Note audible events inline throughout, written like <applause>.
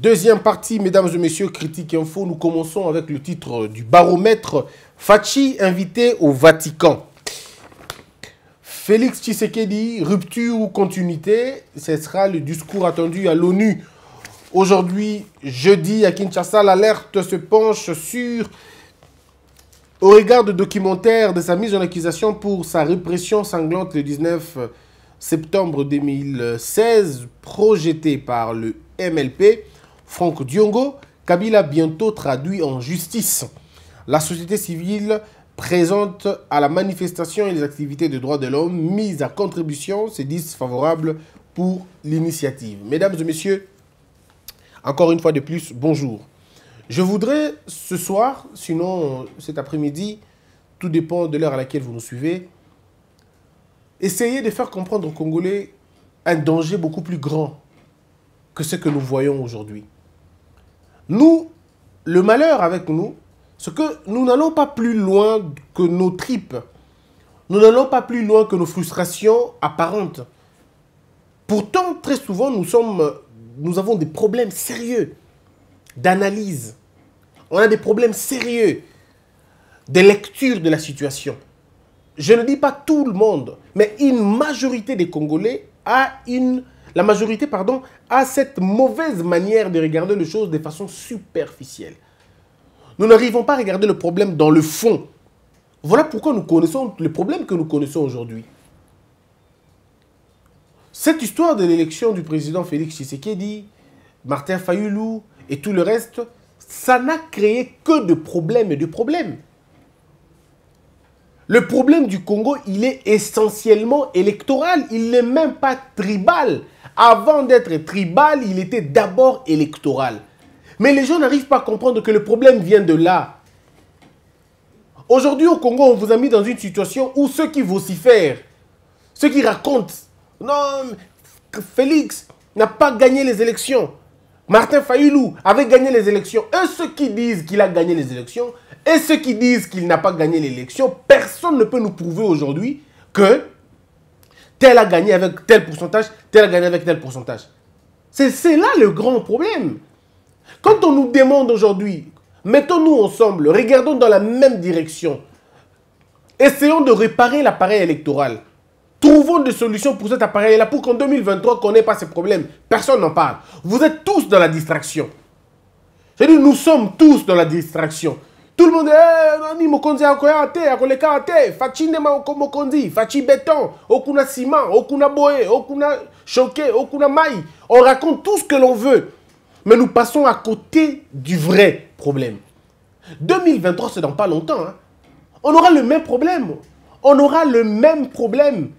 Deuxième partie, mesdames et messieurs, Critique Info. Nous commençons avec le titre du baromètre Fachi invité au Vatican. Félix Tshisekedi, rupture ou continuité, ce sera le discours attendu à l'ONU. Aujourd'hui, jeudi, à Kinshasa, l'alerte se penche sur, au regard de documentaire de sa mise en accusation pour sa répression sanglante le 19 septembre 2016, projeté par le MLP, Franck Diongo, Kabila bientôt traduit en justice. La société civile présente à la manifestation et les activités de droits de l'homme mises à contribution c'est disent favorables pour l'initiative. Mesdames et messieurs, encore une fois de plus, bonjour. Je voudrais ce soir, sinon cet après-midi, tout dépend de l'heure à laquelle vous nous suivez, essayer de faire comprendre aux Congolais un danger beaucoup plus grand que ce que nous voyons aujourd'hui. Nous, le malheur avec nous, c'est que nous n'allons pas plus loin que nos tripes. Nous n'allons pas plus loin que nos frustrations apparentes. Pourtant, très souvent, nous, sommes, nous avons des problèmes sérieux d'analyse. On a des problèmes sérieux de lecture de la situation. Je ne dis pas tout le monde, mais une majorité des Congolais a une la majorité, pardon, a cette mauvaise manière de regarder les choses de façon superficielle. Nous n'arrivons pas à regarder le problème dans le fond. Voilà pourquoi nous connaissons le problème que nous connaissons aujourd'hui. Cette histoire de l'élection du président Félix Tshisekedi, Martin Fayoulou et tout le reste, ça n'a créé que de problèmes et de problèmes. Le problème du Congo, il est essentiellement électoral, il n'est même pas tribal. Avant d'être tribal, il était d'abord électoral. Mais les gens n'arrivent pas à comprendre que le problème vient de là. Aujourd'hui au Congo, on vous a mis dans une situation où ceux qui vocifèrent, ceux qui racontent, non, Félix n'a pas gagné les élections. Martin Fayoulou avait gagné les élections. Et ceux qui disent qu'il a gagné les élections, et ceux qui disent qu'il n'a pas gagné l'élection, personne ne peut nous prouver aujourd'hui que tel a gagné avec tel pourcentage, tel a gagné avec tel pourcentage. C'est là le grand problème. Quand on nous demande aujourd'hui, mettons-nous ensemble, regardons dans la même direction, essayons de réparer l'appareil électoral. Trouvons des solutions pour cet appareil-là, pour qu'en 2023, qu'on n'ait pas ces problèmes. Personne n'en parle. Vous êtes tous dans la distraction. cest nous sommes tous dans la distraction. Tout le monde est eh, béton okuna ciment okuna okuna on raconte tout ce que l'on veut mais nous passons à côté du vrai problème 2023 c'est dans pas longtemps hein. on aura le même problème on aura le même problème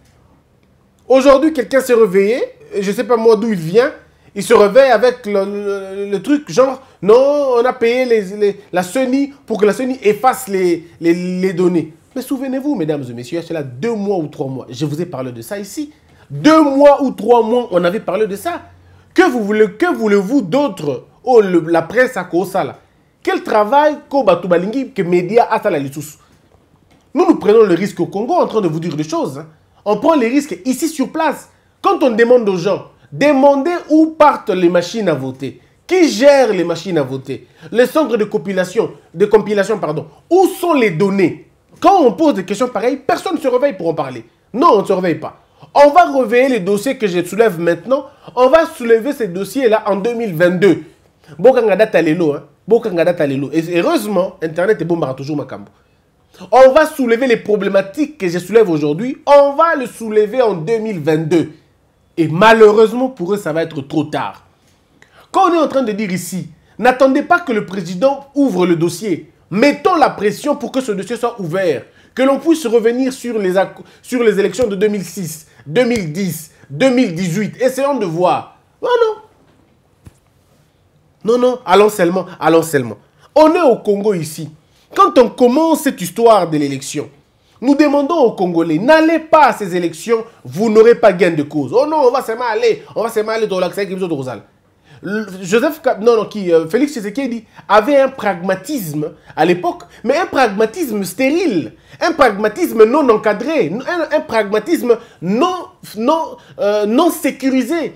aujourd'hui quelqu'un s'est réveillé je ne sais pas moi d'où il vient il se réveille avec le, truc genre, non, on a payé les, la Sony pour que la Sony efface les, les données. Mais souvenez-vous, mesdames et messieurs, cela deux mois ou trois mois. Je vous ai parlé de ça ici. Deux mois ou trois mois, on avait parlé de ça. Que vous voulez, que voulez-vous d'autre Oh, la presse à ça là. Quel travail que que média a Nous, nous prenons le risque au Congo en train de vous dire des choses. Hein. On prend les risques ici sur place. Quand on demande aux gens, Demandez où partent les machines à voter. Qui gère les machines à voter Les centres de compilation, de compilation pardon. où sont les données Quand on pose des questions pareilles, personne ne se réveille pour en parler. Non, on ne se réveille pas. On va réveiller les dossiers que je soulève maintenant. On va soulever ces dossiers-là en 2022. Bokangada Talelo, hein. Et heureusement, Internet est bon, toujours Makambo. On va soulever les problématiques que je soulève aujourd'hui. On va le soulever en 2022. Et malheureusement pour eux, ça va être trop tard. Quand on est en train de dire ici, n'attendez pas que le président ouvre le dossier. Mettons la pression pour que ce dossier soit ouvert. Que l'on puisse revenir sur les, sur les élections de 2006, 2010, 2018. Essayons de voir. Non, non. Non, non. Allons seulement. Allons seulement. On est au Congo ici. Quand on commence cette histoire de l'élection, nous demandons aux Congolais, n'allez pas à ces élections, vous n'aurez pas gain de cause. Oh non, on va seulement aller, on va seulement aller dans l'accès de Rosal. Joseph, non, non, qui, euh, Félix Tshisekedi avait un pragmatisme à l'époque, mais un pragmatisme stérile, un pragmatisme non encadré, un, pragmatisme non, non, euh, non sécurisé.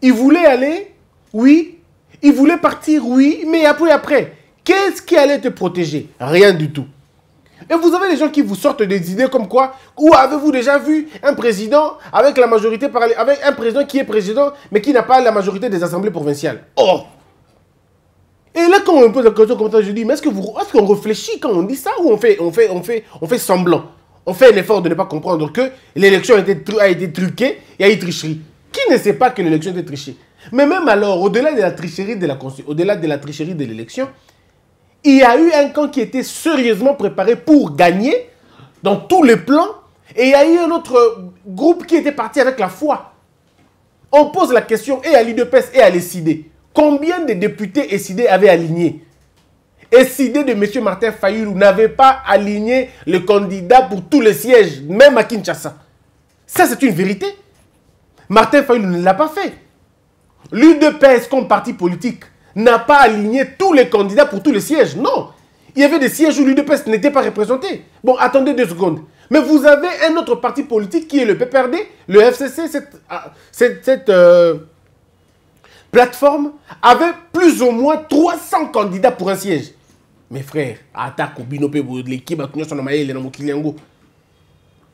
Il voulait aller, oui, il voulait partir, oui, mais après, après, qu'est-ce qui allait te protéger Rien du tout. Et vous avez des gens qui vous sortent des idées comme quoi, ou avez-vous déjà vu un président avec la majorité avec un président qui est président, mais qui n'a pas la majorité des assemblées provinciales Oh Et là, quand on me pose la question comme ça, je dis, mais est-ce qu'on réfléchit quand on dit ça ou on fait, on fait, on fait, on fait semblant On fait l'effort de ne pas comprendre que l'élection a été, a été truquée et a eu tricherie. Qui ne sait pas que l'élection a été trichée Mais même alors, au-delà de la tricherie de la, au-delà de la tricherie de l'élection, il y a eu un camp qui était sérieusement préparé pour gagner dans tous les plans. Et il y a eu un autre groupe qui était parti avec la foi. On pose la question et à l'UDPS et à l'ECID. Combien de députés e SID avaient aligné e SID de M. Martin Fayoulou n'avait pas aligné le candidat pour tous les sièges, même à Kinshasa. Ça, c'est une vérité. Martin Fayoulou ne l'a pas fait. L'UDPS comme parti politique n'a pas aligné tous les candidats pour tous les sièges. Non. Il y avait des sièges où l'UDPS n'était pas représenté. Bon, attendez deux secondes. Mais vous avez un autre parti politique qui est le PPRD, le FCC, ah, cette, cette, euh, plateforme avait plus ou moins 300 candidats pour un siège. Mes frères, attaque au Binopé, l'équipe,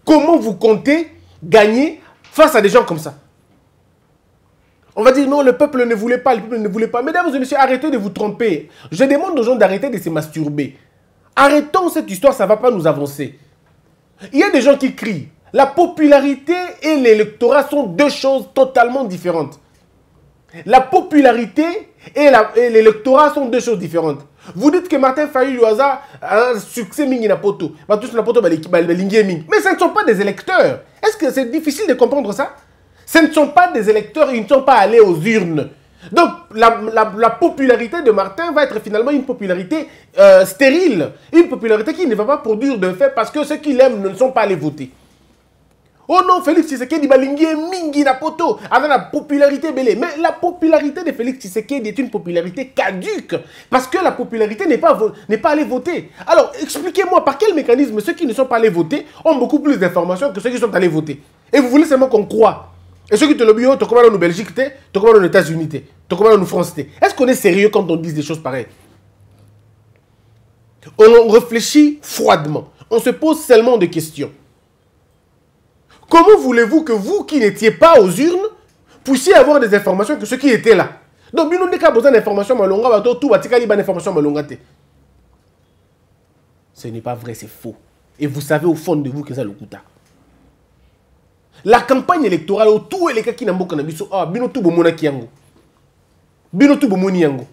comment vous comptez gagner face à des gens comme ça on va dire non, le peuple ne voulait pas, le peuple ne voulait pas. Mesdames et messieurs, arrêtez de vous tromper. Je demande aux gens d'arrêter de se masturber. Arrêtons cette histoire, ça ne va pas nous avancer. Il y a des gens qui crient. La popularité et l'électorat sont deux choses totalement différentes. La popularité et l'électorat sont deux choses différentes. Vous dites que Martin Faye a un succès mingina poto. Mais ce ne sont pas des électeurs. Est-ce que c'est difficile de comprendre ça ce ne sont pas des électeurs, ils ne sont pas allés aux urnes. Donc la, popularité de Martin va être finalement une popularité euh, stérile, une popularité qui ne va pas produire de fait parce que ceux qui l'aiment ne sont pas allés voter. Oh non, Félix Tshisekedi il mingi na poto la popularité belle. Mais la popularité de Félix Tshisekedi est une popularité caduque parce que la popularité n'est pas, pas allée voter. Alors, expliquez-moi par quel mécanisme ceux qui ne sont pas allés voter ont beaucoup plus d'informations que ceux qui sont allés voter. Et vous voulez seulement qu'on croit et ceux qui te le bio, tu commandes en Belgique, tu commandes aux États-Unis, tu commandes en France. Est-ce qu'on est sérieux quand on dit des choses pareilles On réfléchit froidement. On se pose seulement des questions. Comment voulez-vous que vous qui n'étiez pas aux urnes puissiez avoir des informations que ceux qui étaient là Donc, nous n'avons pas besoin d'informations, mais on a tout, bah, bah, d'informations, mais Ce n'est pas vrai, c'est faux. Et vous savez au fond de vous que ça le coûte la campagne électorale oyo les elekaki na mboka na biso Ah, bino bino tu bomoni yango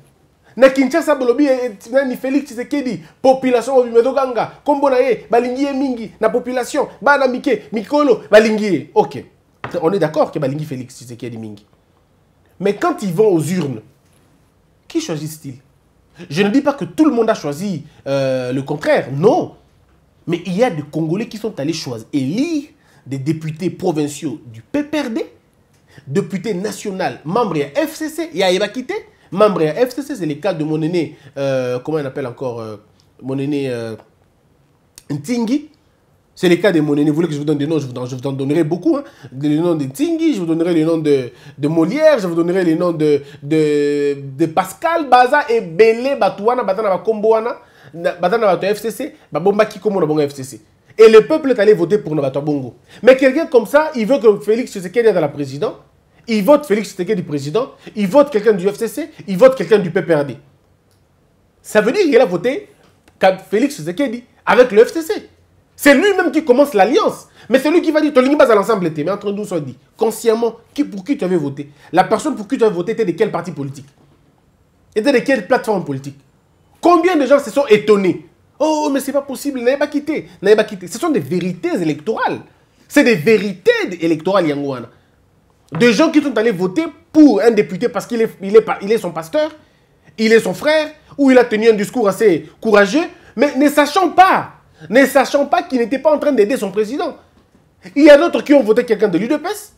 na kinshasa balobi eh, eh, ni félix tshisekedi population mobima ezoganga nkombo na balingi mingi na population bana mike mikolo balingi ok on est d'accord que balingi félix tshisekedi mingi mais quand ils vont aux urnes qui choisissent-ils je ne dis pas que tout le monde a choisi euh, le contraire non mais il y a des congolais qui sont allés choisir élire des députés provinciaux du PPRD, député national, membres à FCC, et à membre à FCC, c'est le cas de mon aîné, euh, comment on appelle encore, euh, mon aîné euh, c'est le cas de mon aîné. Vous voulez que je vous donne des noms Je vous en, donnerai beaucoup. Hein. noms nom de Ntingi, je vous donnerai les noms de, Molière, je vous donnerai les noms de, de, de Pascal Baza et Bélé Batouana, Batana Bakomboana, Batana FCC, Babombaki Komo FCC. Et le peuple est allé voter pour Novato Bongo. Mais quelqu'un comme ça, il veut que Félix Tshisekedi soit la présidente. Il vote Félix Tshisekedi du président. Il vote quelqu'un du FCC. Il vote quelqu'un du PPRD. Ça veut dire qu'il a voté Félix dit, avec le FCC. C'est lui-même qui commence l'alliance. Mais c'est lui qui va dire, pas à l'ensemble était. Mais entre nous, soit dit, consciemment, qui, pour qui tu avais voté La personne pour qui tu avais voté était de quel parti politique Était de quelle plateforme politique Combien de gens se sont étonnés Oh, oh, mais c'est pas possible, n'avez pas quitté, pas quitté. Ce sont des vérités électorales. C'est des vérités électorales, Yangouana. Des gens qui sont allés voter pour un député parce qu'il est, il est son pasteur, il est son frère, ou il a tenu un discours assez courageux, mais ne sachant pas, ne sachant pas qu'il n'était pas en train d'aider son président. Il y a d'autres qui ont voté quelqu'un de l'UDPS.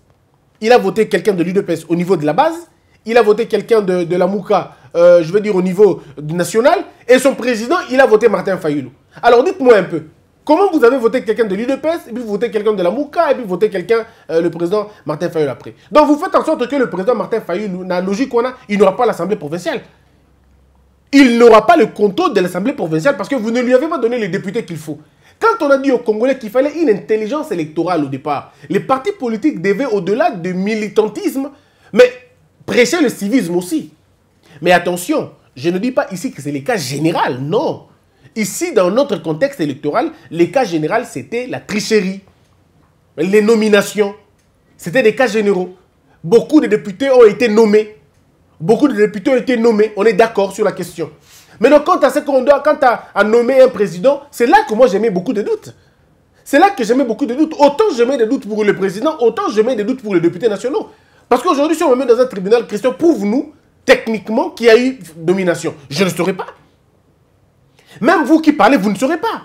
Il a voté quelqu'un de l'UDPS au niveau de la base. Il a voté quelqu'un de, de la Mouka euh, je veux dire, au niveau national, et son président, il a voté Martin Fayoulou. Alors dites-moi un peu, comment vous avez voté quelqu'un de l'UDPS, et puis vous votez quelqu'un de la Mouka, et puis vous votez quelqu'un, euh, le président Martin Fayoulou après Donc vous faites en sorte que le président Martin Fayoulou, la logique qu'on a, il n'aura pas l'Assemblée provinciale. Il n'aura pas le contrôle de l'Assemblée provinciale parce que vous ne lui avez pas donné les députés qu'il faut. Quand on a dit aux Congolais qu'il fallait une intelligence électorale au départ, les partis politiques devaient, au-delà du militantisme, mais prêcher le civisme aussi. Mais attention, je ne dis pas ici que c'est les cas général, non. Ici, dans notre contexte électoral, les cas général, c'était la tricherie, les nominations. C'était des cas généraux. Beaucoup de députés ont été nommés. Beaucoup de députés ont été nommés. On est d'accord sur la question. Maintenant, quant à ce qu'on doit, quant à, nommer un président, c'est là que moi j'ai mis beaucoup de doutes. C'est là que j'ai mis beaucoup de doutes. Autant je mets des doutes pour le président, autant je mets des doutes pour les députés nationaux. Parce qu'aujourd'hui, si on me met dans un tribunal, Christian, prouve-nous techniquement qui a eu domination. Je ne saurais pas. Même vous qui parlez, vous ne saurez pas.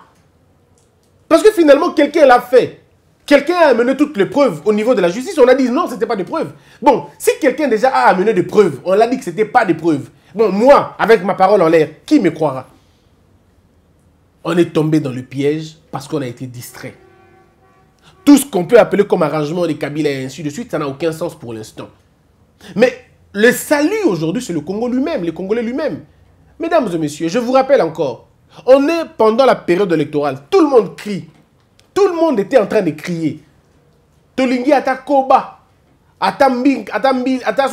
Parce que finalement, quelqu'un l'a fait. Quelqu'un a amené toutes les preuves au niveau de la justice. On a dit non, ce n'était pas des preuves. Bon, si quelqu'un déjà a amené des preuves, on l'a dit que ce n'était pas des preuves. Bon, moi, avec ma parole en l'air, qui me croira On est tombé dans le piège parce qu'on a été distrait. Tout ce qu'on peut appeler comme arrangement des Kabila et ainsi de suite, ça n'a aucun sens pour l'instant. Mais le salut aujourd'hui, c'est le Congo lui-même, les Congolais lui-même. Mesdames et messieurs, je vous rappelle encore, on est pendant la période électorale. Tout le monde crie. Tout le monde était en train de crier. Tolingi ata koba. Ata ata Mbil, ata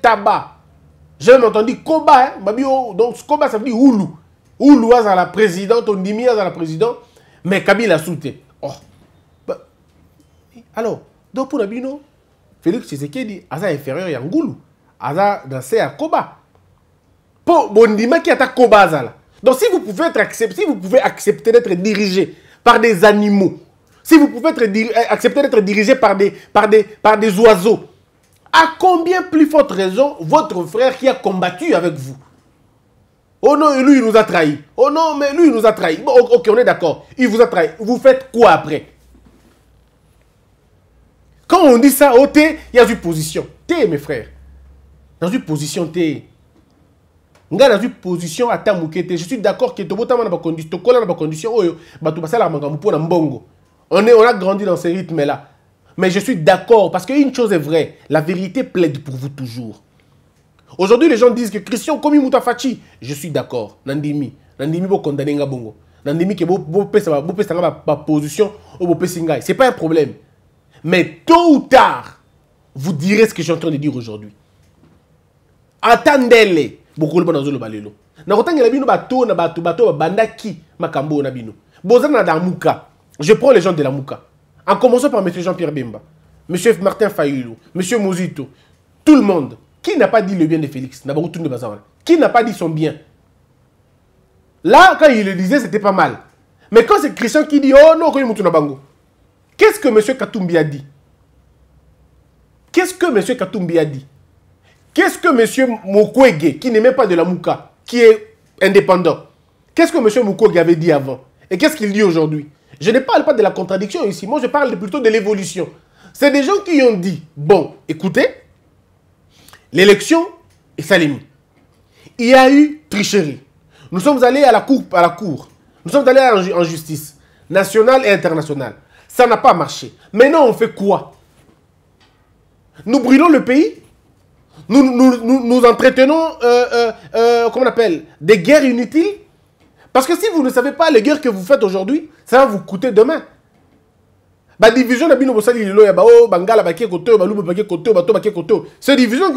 taba. J'ai entendu koba. Hein? Oh, donc koba, ça veut dire oulu. Oulu à la présidente, Ondimi à la présidente. Mais Kabila sauté. Oh. Bah, alors, donc pour Abino, Félix Tshisekedi, ça inférieur goulou aza c'est à koba qui qui ata koba Zala. donc si vous pouvez être accepté si vous pouvez accepter d'être dirigé par des animaux si vous pouvez être eh, accepter d'être dirigé par des, par, des, par des oiseaux à combien plus forte raison votre frère qui a combattu avec vous Oh non, lui, il nous a trahis. Oh non, mais lui, il nous a trahis. Bon, ok, on est d'accord. Il vous a trahi. Vous faites quoi après Quand on dit ça, oh, il y a une position. T'es, mes frères. Dans une position te dans une position à terme te je suis d'accord que tu na bacondition tokola na bacondition oyo bato basalaka makambo mpo na mbongo on, est, on a grandi dans ce rythme là Mais je suis d'accord, parce qu'une chose est vraie, la vérité plaide pour vous toujours. Aujourd'hui, les gens disent que Christian commis Moutafachi, je suis d'accord, Nandimi, Nandimi bo condamné Ngabongo, Nandimi ke bo ma position, bo Ce n'est pas un problème. Mais tôt ou tard, vous direz ce que je suis en train de dire aujourd'hui ata le bokoloba nazoloba lelo nakotangela bino bato na bato bato babandaki makambo na bino boza na damuka je prends les gens de la mouka. en commençant par M. jean-pierre bemba M. martin fayulu M. Mouzito. tout le monde qui n'a pas dit le bien de félix na qui n'a pas dit son bien là quand il le disait c'était pas mal mais quand c'est christian qui dit oh non okoyi mutu na bango qu'est-ce que M. katumbi a dit qu'est-ce que M. katumbi a dit Qu'est-ce que M. Mukwege, qui n'aimait pas de la Mouka, qui est indépendant, qu'est-ce que M. Mukwege avait dit avant Et qu'est-ce qu'il dit aujourd'hui Je ne parle pas de la contradiction ici, moi je parle plutôt de l'évolution. C'est des gens qui ont dit, bon, écoutez, l'élection est salémie. Il y a eu tricherie. Nous sommes allés à la cour, à la cour. nous sommes allés en justice, nationale et internationale. Ça n'a pas marché. Maintenant, on fait quoi Nous brûlons le pays nous, nous, nous, nous entretenons, euh, euh, euh, comment on appelle, des guerres inutiles. Parce que si vous ne savez pas les guerres que vous faites aujourd'hui, ça va vous coûter demain. La division que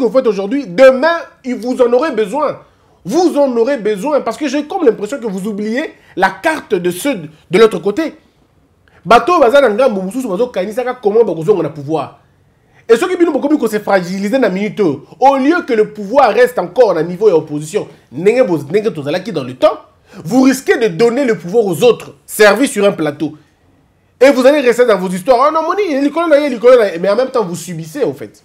vous faites aujourd'hui, demain, vous en aurez besoin. Vous en aurez besoin parce que j'ai comme l'impression que vous oubliez la carte de ceux de l'autre côté. comment on a pouvoir et ceux qui nous qu'on s'est fragilisé la minute au lieu que le pouvoir reste encore à niveau et opposition dans le temps vous risquez de donner le pouvoir aux autres servis sur un plateau et vous allez rester dans vos histoires oh non mais en même temps vous subissez en fait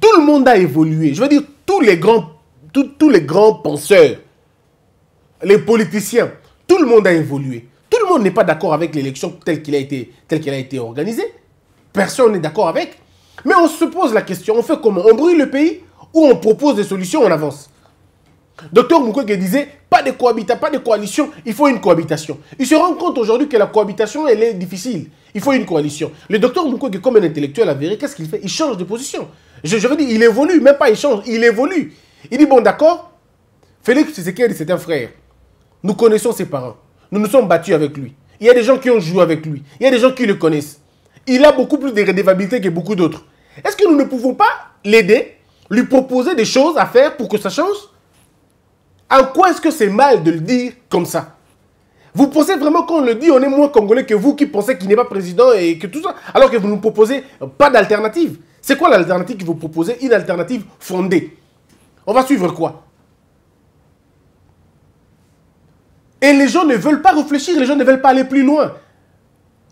tout le monde a évolué je veux dire tous les grands tous les grands penseurs les politiciens tout le monde a évolué tout le monde n'est pas d'accord avec l'élection telle qu'elle a été organisée personne n'est d'accord avec. Mais on se pose la question, on fait comment On brûle le pays ou on propose des solutions, on avance Docteur Mukwege disait, pas de cohabitation, pas de coalition, il faut une cohabitation. Il se rend compte aujourd'hui que la cohabitation, elle est difficile. Il faut une coalition. Le docteur Mukwege, comme un intellectuel avéré, qu'est-ce qu'il fait Il change de position. Je, veux dire, il évolue, même pas il change, il évolue. Il dit, bon d'accord, Félix Tshisekedi, c'est un frère. Nous connaissons ses parents. Nous nous sommes battus avec lui. Il y a des gens qui ont joué avec lui. Il y a des gens qui le connaissent il a beaucoup plus de rédévabilité que beaucoup d'autres. Est-ce que nous ne pouvons pas l'aider, lui proposer des choses à faire pour que ça change En quoi est-ce que c'est mal de le dire comme ça Vous pensez vraiment qu'on le dit, on est moins congolais que vous qui pensez qu'il n'est pas président et que tout ça, alors que vous ne proposez pas d'alternative. C'est quoi l'alternative que vous proposez Une alternative fondée. On va suivre quoi Et les gens ne veulent pas réfléchir, les gens ne veulent pas aller plus loin.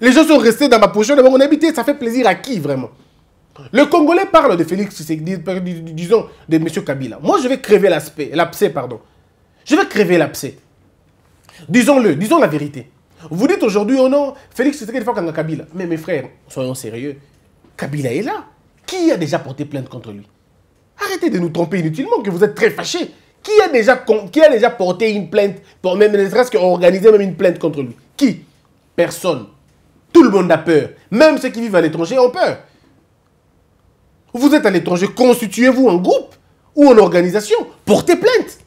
Les gens sont restés dans ma poche de mon habité. Ça fait plaisir à qui vraiment Le Congolais parle de Félix disons, de M. Kabila. Moi, je vais crever l'abcès, pardon. Je vais crever l'abcès. Disons-le, disons la vérité. Vous dites aujourd'hui, oh non, Félix Tshisekedi fois a Kabila. Mais mes frères, soyons sérieux. Kabila est là. Qui a déjà porté plainte contre lui Arrêtez de nous tromper inutilement, que vous êtes très fâchés. Qui a déjà, qui a déjà porté une plainte, pour même ne serait-ce qu'organiser même une plainte contre lui Qui Personne. Tout le monde a peur. Même ceux qui vivent à l'étranger ont peur. Vous êtes à l'étranger, constituez-vous en groupe ou en organisation. Portez plainte.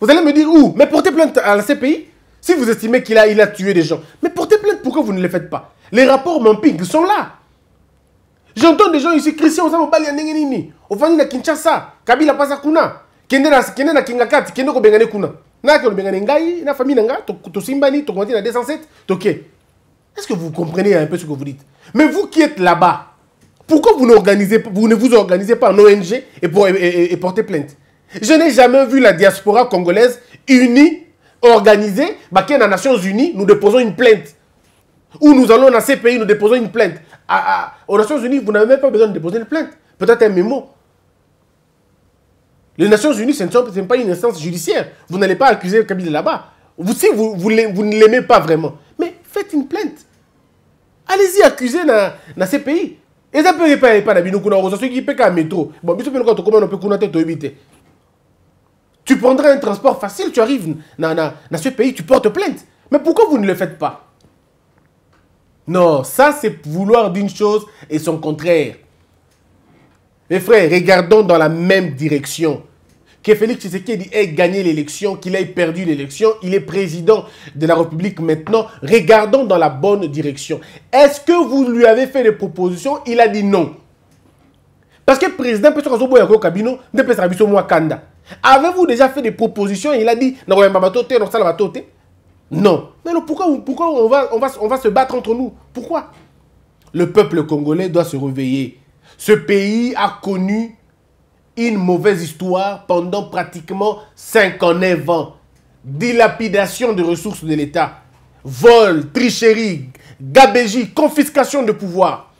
Vous allez me dire où Mais portez plainte à la CPI si vous estimez qu'il a, a tué des gens. Mais portez plainte, pourquoi vous ne le faites pas Les rapports Mamping sont là. J'entends des gens ici, Christian au à Nengenini, de à Kinshasa, Kabila Pasakuna, Kende na Kende na Kingakati, Bengane Kuna. Na ko Bengane na famille Nanga, to Simbani, to 207, to est-ce que vous comprenez un peu ce que vous dites Mais vous qui êtes là-bas, pourquoi vous, ne vous organisez pas en ONG et, portez plainte Je n'ai jamais vu la diaspora congolaise unie, organisée. Bah, dans les Nations Unies, nous déposons une plainte. Ou nous allons dans ces pays, nous déposons une plainte. À, aux Nations Unies, vous n'avez même pas besoin de déposer une plainte. Peut-être un mémo. Les Nations Unies, ce n'est pas une instance judiciaire. Vous n'allez pas accuser le cabinet là-bas. Vous, si vous ne l'aimez pas vraiment, mais faites une plainte allez-y accusez na, na ces pays eza peut la pas na qui peut métro bon te tu prendras un transport facile tu arrives dans ce pays tu portes plainte mais pourquoi vous ne le faites pas non ça c'est vouloir d'une chose et son contraire mes frères regardons dans la même direction que Félix Tshisekedi ait gagné l'élection, qu'il ait perdu l'élection. Il est président de la République maintenant. Regardons dans la bonne direction. Est-ce que vous lui avez fait des propositions Il a dit non. Parce que le président peut se Kabino, Kanda. Avez-vous déjà fait des propositions Il a dit non. Mais pourquoi, pourquoi on, va, on va se battre entre nous Pourquoi Le peuple congolais doit se réveiller. Ce pays a connu une mauvaise histoire pendant pratiquement 59 ans. Dilapidation de ressources de l'État, vol, tricherie, gabégie, confiscation de pouvoir.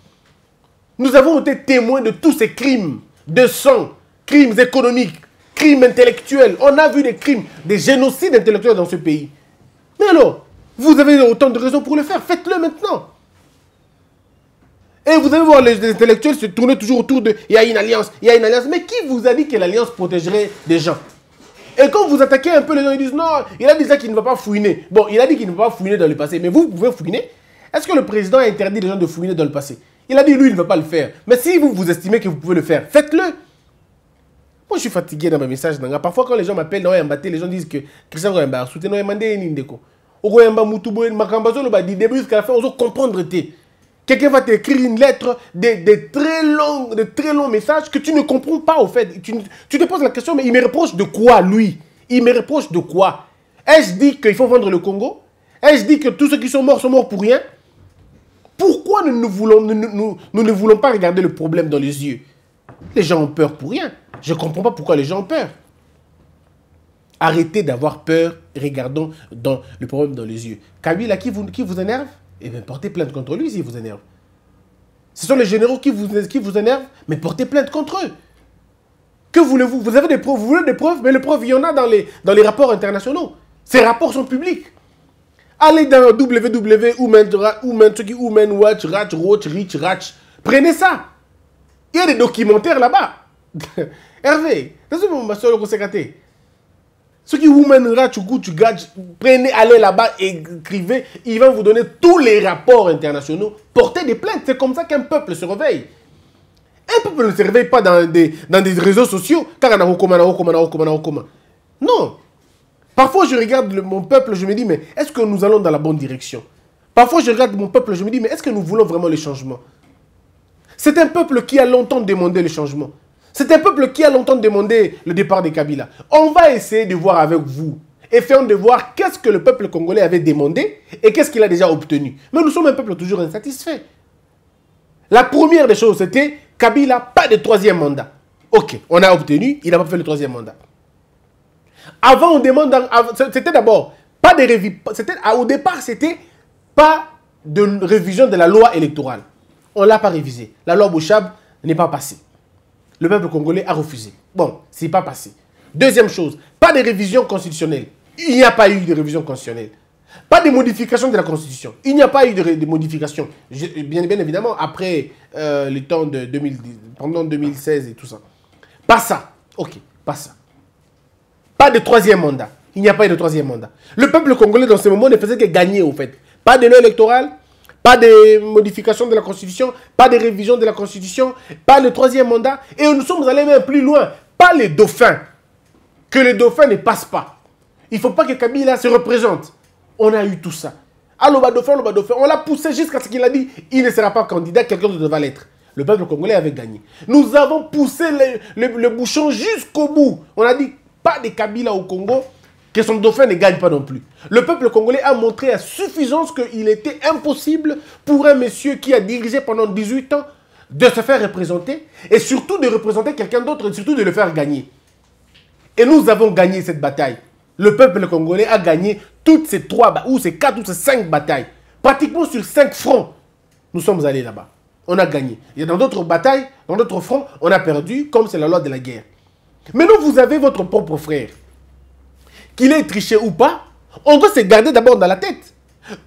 Nous avons été témoins de tous ces crimes de sang, crimes économiques, crimes intellectuels. On a vu des crimes, des génocides intellectuels dans ce pays. Mais alors, vous avez autant de raisons pour le faire. Faites-le maintenant. Et vous allez voir, les intellectuels se tourner toujours autour de il y a une alliance, il y a une alliance. Mais qui vous a dit que l'alliance protégerait des gens Et quand vous attaquez un peu les gens, ils disent non, il a dit ça qu'il ne va pas fouiner. Bon, il a dit qu'il ne va pas fouiner dans le passé, mais vous pouvez fouiner. Est-ce que le président a interdit les gens de fouiner dans le passé Il a dit lui, il ne va pas le faire. Mais si vous vous estimez que vous pouvez le faire, faites-le. Moi, je suis fatigué dans mes messages. Parfois, quand les gens m'appellent, les gens disent que Christian Goyamba a soutenu et Nindeko. Makambazo, le dit début jusqu'à la fin, on doit comprendre. Quelqu'un va t'écrire une lettre, des, très longs, très longs messages que tu ne comprends pas au fait. Tu, te poses la question, mais il me reproche de quoi, lui Il me reproche de quoi est je dit qu'il faut vendre le Congo est je dit que tous ceux qui sont morts sont morts pour rien Pourquoi nous, voulons, nous, ne voulons pas regarder le problème dans les yeux Les gens ont peur pour rien. Je ne comprends pas pourquoi les gens ont peur. Arrêtez d'avoir peur, regardons le problème dans les yeux. Kabila, qui vous, qui vous énerve eh bien, portez plainte contre lui s'il vous énerve. Ce sont les généraux qui vous, vous énervent, mais portez plainte contre eux. Que voulez-vous Vous avez des preuves, vous voulez des preuves, mais les preuves, il y en a dans les, dans les rapports internationaux. Ces rapports sont publics. Allez dans www, e, Watch, Ratch, Rich, Ratch. Prenez ça. Il y a des documentaires là-bas. <laughs> Hervé, c'est ce moment, le ce qui vous mènera, tu tu prenez, allez là-bas, écrivez, Il va vous donner tous les rapports internationaux, portez des plaintes. C'est comme ça qu'un peuple se réveille. Un peuple ne se réveille pas dans des, dans des réseaux sociaux. Non. Parfois, je regarde mon peuple, je me dis, mais est-ce que nous allons dans la bonne direction Parfois, je regarde mon peuple, je me dis, mais est-ce que nous voulons vraiment le changement C'est un peuple qui a longtemps demandé le changement. C'est un peuple qui a longtemps demandé le départ de Kabila. On va essayer de voir avec vous et faire de voir qu'est-ce que le peuple congolais avait demandé et qu'est-ce qu'il a déjà obtenu. Mais nous sommes un peuple toujours insatisfait. La première des choses, c'était Kabila, pas de troisième mandat. Ok, on a obtenu, il n'a pas fait le troisième mandat. Avant, on demande, c'était d'abord, pas de révision, ah, au départ, c'était pas de révision de la loi électorale. On ne l'a pas révisée. La loi Bouchab n'est pas passée. Le peuple congolais a refusé. Bon, ce n'est pas passé. Deuxième chose, pas de révision constitutionnelle. Il n'y a pas eu de révision constitutionnelle. Pas de modification de la Constitution. Il n'y a pas eu de, modification. bien, évidemment, après euh, le temps de 2010, pendant 2016 et tout ça. Pas ça. Ok, pas ça. Pas de troisième mandat. Il n'y a pas eu de troisième mandat. Le peuple congolais, dans ce moment, ne faisait que gagner, au fait. Pas de loi électorale, pas des modifications de la Constitution, pas de révision de la Constitution, pas le troisième mandat. Et nous sommes allés même plus loin, pas les dauphins. Que les dauphins ne passent pas. Il ne faut pas que Kabila se représente. On a eu tout ça. Allo, ah, le dauphin, dauphin. On l'a poussé jusqu'à ce qu'il a dit il ne sera pas candidat, quelqu'un d'autre l'être. Le peuple congolais avait gagné. Nous avons poussé le, le bouchon jusqu'au bout. On a dit pas de Kabila au Congo, que son dauphin ne gagne pas non plus. Le peuple congolais a montré à suffisance qu'il était impossible pour un monsieur qui a dirigé pendant 18 ans de se faire représenter et surtout de représenter quelqu'un d'autre et surtout de le faire gagner. Et nous avons gagné cette bataille. Le peuple congolais a gagné toutes ces trois ou ces quatre ou ces cinq batailles. Pratiquement sur cinq fronts, nous sommes allés là-bas. On a gagné. Et dans d'autres batailles, dans d'autres fronts, on a perdu, comme c'est la loi de la guerre. Mais nous vous avez votre propre frère qu'il ait triché ou pas, on doit se garder d'abord dans la tête.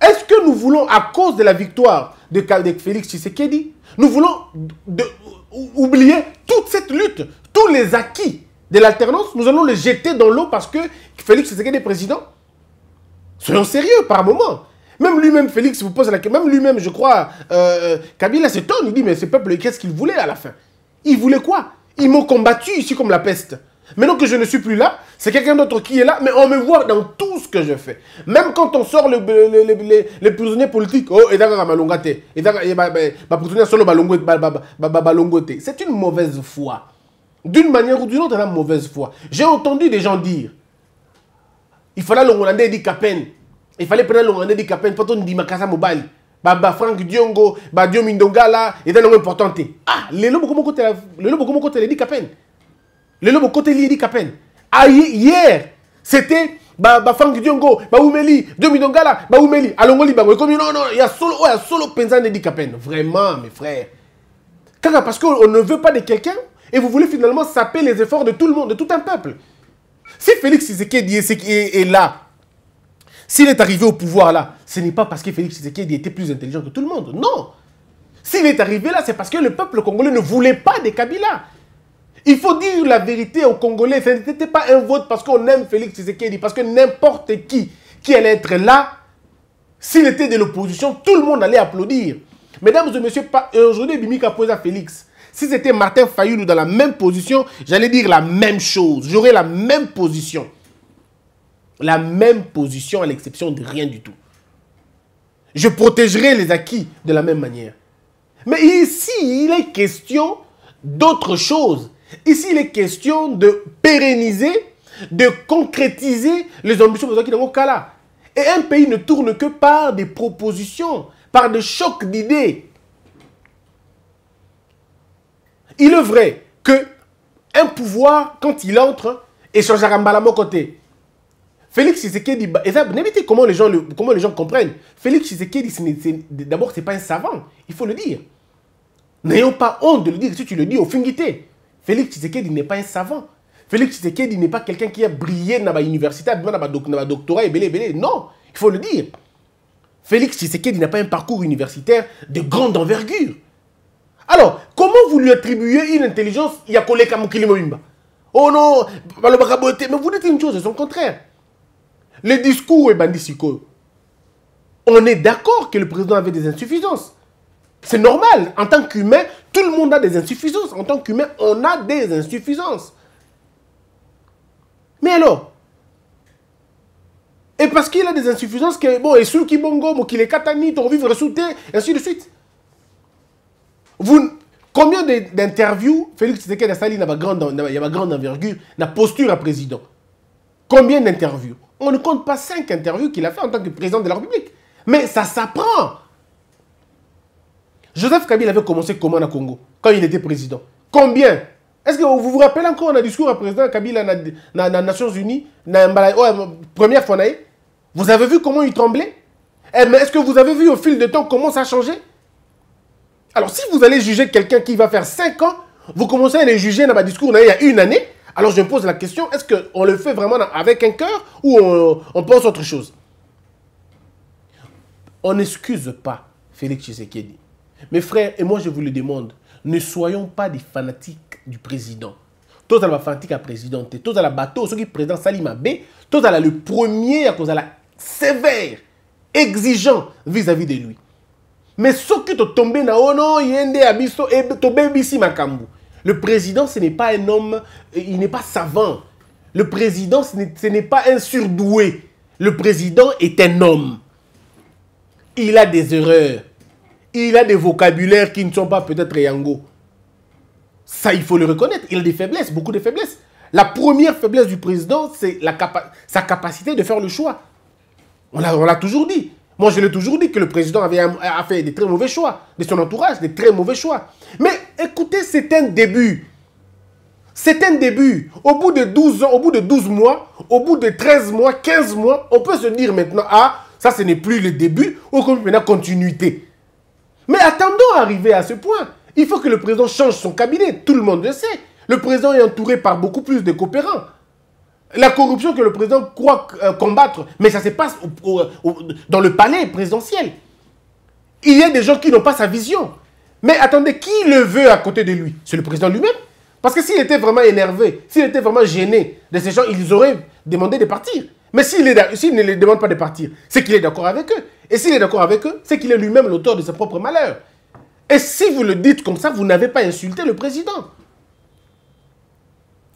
Est-ce que nous voulons, à cause de la victoire de, Caldec Félix Tshisekedi, nous voulons oublier toute cette lutte, tous les acquis de l'alternance, nous allons les jeter dans l'eau parce que Félix Tshisekedi est président Soyons sérieux par moment. Même lui-même, Félix, vous pose la question. Même lui-même, je crois, euh, euh Kabila s'étonne. Il dit, mais ce peuple, qu'est-ce qu'il voulait à la fin Il voulait quoi Ils m'ont combattu ici comme la peste. Maintenant que je ne suis plus là, c'est quelqu'un d'autre qui est là, mais on me voit dans tout ce que je fais. Même quand on sort les, les, les, les prisonniers politiques, oh, et et eh, c'est une mauvaise foi. D'une manière ou d'une autre, la mauvaise foi. J'ai entendu des gens dire, il fallait le Rwandais dit Capen. Il fallait prendre le Rwandais dit Capen, pas dit Makasa Mobile. Baba Frank Diongo, Badio Mindongala, et d'ailleurs le important. Ah, les lobes, comment côté, les lobes, comment côté, les dit Capen lelo côté Lili kapen hier c'était Bafang Diongo ba Oumeli Dongala ba alongoli non non il y a solo il y a solo Kapen vraiment mes frères parce qu'on ne veut pas de quelqu'un et vous voulez finalement saper les efforts de tout le monde de tout un peuple si Félix Tshisekedi est, là s'il est arrivé au pouvoir là ce n'est pas parce que Félix Tshisekedi était plus intelligent que tout le monde non s'il est arrivé là c'est parce que le peuple congolais ne voulait pas de Kabila il faut dire la vérité aux Congolais. Ce n'était pas un vote parce qu'on aime Félix Tshisekedi, parce que n'importe qui qui allait être là, s'il était de l'opposition, tout le monde allait applaudir. Mesdames et messieurs, euh, aujourd'hui, Bimika pose à Félix. Si c'était Martin Fayoulou dans la même position, j'allais dire la même chose. J'aurais la même position. La même position à l'exception de rien du tout. Je protégerai les acquis de la même manière. Mais ici, il est question d'autre chose. Ici, il est question de pérenniser, de concrétiser les ambitions de Zaki là Et un pays ne tourne que par des propositions, par des chocs d'idées. Il est vrai que un pouvoir, quand il entre, changé à mon côté. Félix Tshisekedi, bah, comment les gens, comment les gens comprennent. Félix Tshisekedi, d'abord, ce n'est pas un savant, il faut le dire. N'ayons pas honte de le dire, si tu le dis, au fungité. Félix Tshisekedi n'est pas un savant. Félix Tshisekedi n'est pas quelqu'un qui a brillé dans université, dans le doctorat et Non, il faut le dire. Félix Tshisekedi n'a pas un parcours universitaire de grande envergure. Alors, comment vous lui attribuez une intelligence Il y a Oh non, mais vous dites une chose, c'est son contraire. Le discours est On est d'accord que le président avait des insuffisances. C'est normal. En tant qu'humain, tout le monde a des insuffisances. En tant qu'humain, on a des insuffisances. Mais alors Et parce qu'il a des insuffisances, que, bon, et ceux qui ou qu'il est katani, on vivre sous et ainsi de suite. Vous, combien d'interviews Félix Tshisekedi il n'a pas grande, grande envergure, la posture à président Combien d'interviews On ne compte pas cinq interviews qu'il a fait en tant que président de la République. Mais ça s'apprend Joseph Kabila avait commencé comment à Congo quand il était président Combien Est-ce que vous vous rappelez encore le discours à président Kabila dans les Nations Unies, dans oh, première fois Vous avez vu comment il tremblait eh, Mais est-ce que vous avez vu au fil du temps comment ça a changé Alors si vous allez juger quelqu'un qui va faire 5 ans, vous commencez à le juger dans un discours il y a une année, alors je me pose la question, est-ce qu'on le fait vraiment avec un cœur ou on, on pense autre chose On n'excuse pas Félix Tshisekedi. Mes frères, et moi je vous le demande, ne soyons pas des fanatiques du président. Tous à la fanatique à président, tous à la bateau, ceux qui président Salima B, tous à la le premier à cause à la sévère, exigeant vis-à-vis de lui. Mais ceux qui est tombé, dans oh yende abiso, eh, tombé ici makambu. Le président, ce n'est pas un homme, euh, il n'est pas savant. Le président, ce n'est pas un surdoué. Le président est un homme. Il a des erreurs. Il a des vocabulaires qui ne sont pas peut-être Yango. Ça, il faut le reconnaître. Il a des faiblesses, beaucoup de faiblesses. La première faiblesse du président, c'est sa capacité de faire le choix. On l'a toujours dit. Moi, je l'ai toujours dit que le président avait a fait des très mauvais choix, de son entourage, des très mauvais choix. Mais écoutez, c'est un début. C'est un début. Au bout de 12 ans, au bout de 12 mois, au bout de 13 mois, 15 mois, on peut se dire maintenant, ah, ça, ce n'est plus le début, on peut maintenant continuité. Mais attendons arriver à ce point. Il faut que le président change son cabinet. Tout le monde le sait. Le président est entouré par beaucoup plus de coopérants. La corruption que le président croit euh, combattre, mais ça se passe dans le palais présidentiel. Il y a des gens qui n'ont pas sa vision. Mais attendez, qui le veut à côté de lui C'est le président lui-même. Parce que s'il était vraiment énervé, s'il était vraiment gêné de ces gens, ils auraient demandé de partir. Mais s'il ne les demande pas de partir, c'est qu'il est, d'accord avec eux. Et s'il est d'accord avec eux, c'est qu'il est, lui-même l'auteur de ses propres malheurs. Et si vous le dites comme ça, vous n'avez pas insulté le président.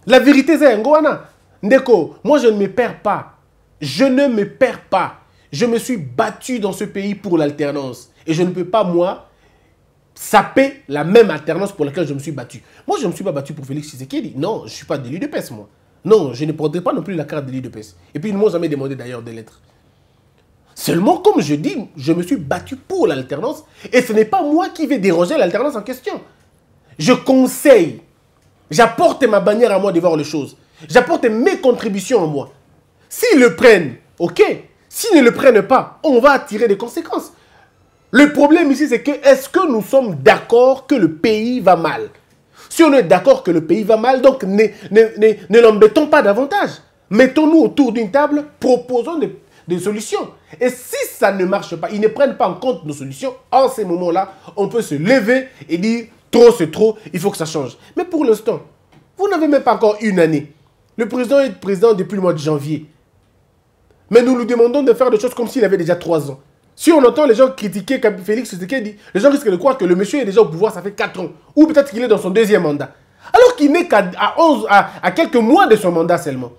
La vérité, c'est Ngoana. Ndeko, moi je ne me perds pas. Je ne me perds pas. Je me suis battu dans ce pays pour l'alternance. Et je ne peux pas, moi, saper la même alternance pour laquelle je me suis battu. Moi, je ne me suis pas battu pour Félix Tshisekedi. Non, je ne suis pas de PES, moi. Non, je ne porterai pas non plus la carte de l'UDPS. Et puis, ils ne m'ont jamais demandé d'ailleurs des lettres. Seulement, comme je dis, je me suis battu pour l'alternance et ce n'est pas moi qui vais déroger l'alternance en question. Je conseille, j'apporte ma bannière à moi de voir les choses. J'apporte mes contributions à moi. S'ils le prennent, ok. S'ils ne le prennent pas, on va attirer des conséquences. Le problème ici, c'est que est-ce que nous sommes d'accord que le pays va mal si on est d'accord que le pays va mal, donc ne, ne, l'embêtons pas davantage. Mettons-nous autour d'une table, proposons des, des, solutions. Et si ça ne marche pas, ils ne prennent pas en compte nos solutions, en ces moments-là, on peut se lever et dire trop c'est trop, il faut que ça change. Mais pour l'instant, vous n'avez même pas encore une année. Le président est président depuis le mois de janvier. Mais nous lui demandons de faire des choses comme s'il avait déjà trois ans. Si on entend les gens critiquer Félix Tshisekedi, les gens risquent de croire que le monsieur est déjà au pouvoir, ça fait 4 ans. Ou peut-être qu'il est dans son deuxième mandat. Alors qu'il n'est qu'à à, quelques mois de son mandat seulement.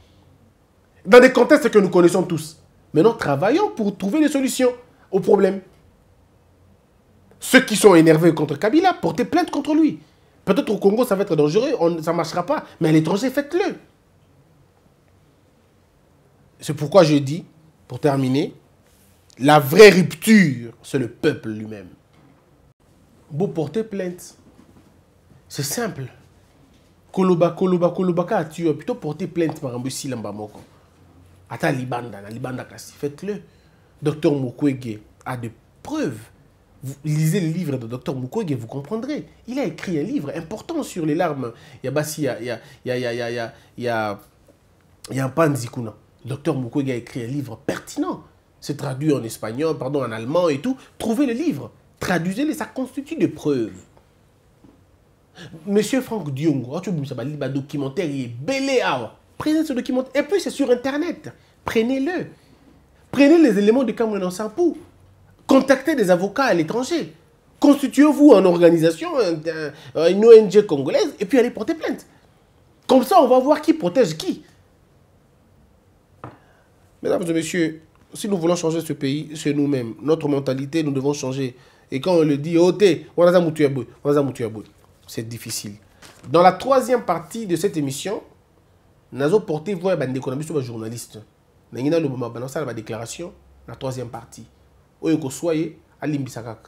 Dans des contextes que nous connaissons tous. Maintenant, travaillons pour trouver des solutions aux problèmes. Ceux qui sont énervés contre Kabila, portez plainte contre lui. Peut-être au Congo, ça va être dangereux, ça ne marchera pas. Mais à l'étranger, faites-le. C'est pourquoi je dis, pour terminer, la vraie rupture, c'est le peuple lui-même. Vous portez plainte. C'est simple. Koloba, koloba, kolobaka tu tué. Plutôt porter plainte par un bossi lambamoko. Ata libanda, na libanda kasi. Faites-le. Docteur Mukwege a des preuves. Vous lisez le livre de Docteur Mukwege, vous comprendrez. Il a écrit un livre important sur les larmes. Il y a un panzikuna. Docteur Mukwege a écrit un livre pertinent c'est traduit en espagnol, pardon, en allemand et tout. Trouvez le livre, traduisez-le, ça constitue des preuves. Monsieur Franck Diongo, ah, le documentaire, il est ah, Prenez ce documentaire, et puis c'est sur Internet. Prenez-le. Prenez les éléments de Cameroun Sampou. Contactez des avocats à l'étranger. Constituez-vous en organisation, une ONG congolaise, et puis allez porter plainte. Comme ça, on va voir qui protège qui. Mesdames et messieurs, si nous voulons changer ce pays, c'est nous-mêmes. Notre mentalité, nous devons changer. Et quand on le dit, oh, c'est difficile. Dans la troisième partie de cette émission, nous avons porté voix à ou journaliste. Nous avons la déclaration, la troisième partie. Nous soyez à Limbisakak.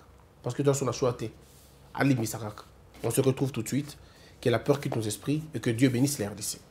Parce que dans son à Limbisakak. On se retrouve tout de suite. Que la peur quitte nos esprits et que Dieu bénisse les RDC.